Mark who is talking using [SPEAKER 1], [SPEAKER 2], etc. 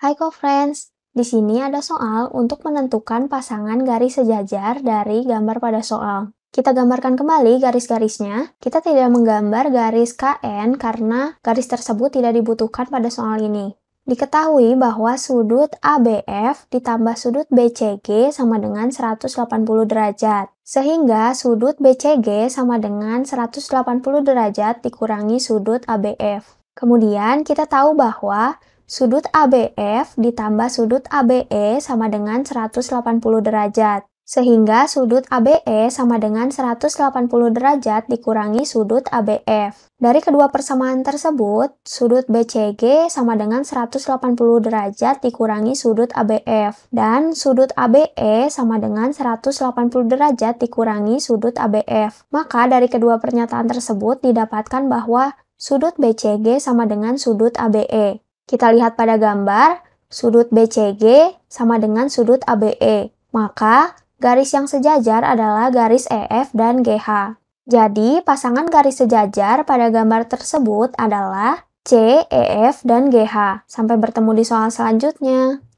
[SPEAKER 1] Hai co-friends, di sini ada soal untuk menentukan pasangan garis sejajar dari gambar pada soal. Kita gambarkan kembali garis-garisnya. Kita tidak menggambar garis KN karena garis tersebut tidak dibutuhkan pada soal ini. Diketahui bahwa sudut ABF ditambah sudut BCG sama dengan 180 derajat. Sehingga sudut BCG sama dengan 180 derajat dikurangi sudut ABF. Kemudian kita tahu bahwa Sudut ABF ditambah sudut ABE sama dengan 180 derajat. Sehingga sudut ABE sama dengan 180 derajat dikurangi sudut ABF. Dari kedua persamaan tersebut, sudut BCG sama dengan 180 derajat dikurangi sudut ABF. Dan sudut ABE sama dengan 180 derajat dikurangi sudut ABF. Maka dari kedua pernyataan tersebut didapatkan bahwa sudut BCG sama dengan sudut ABE. Kita lihat pada gambar, sudut BCG sama dengan sudut ABE. Maka, garis yang sejajar adalah garis EF dan GH. Jadi, pasangan garis sejajar pada gambar tersebut adalah C, EF, dan GH. Sampai bertemu di soal selanjutnya.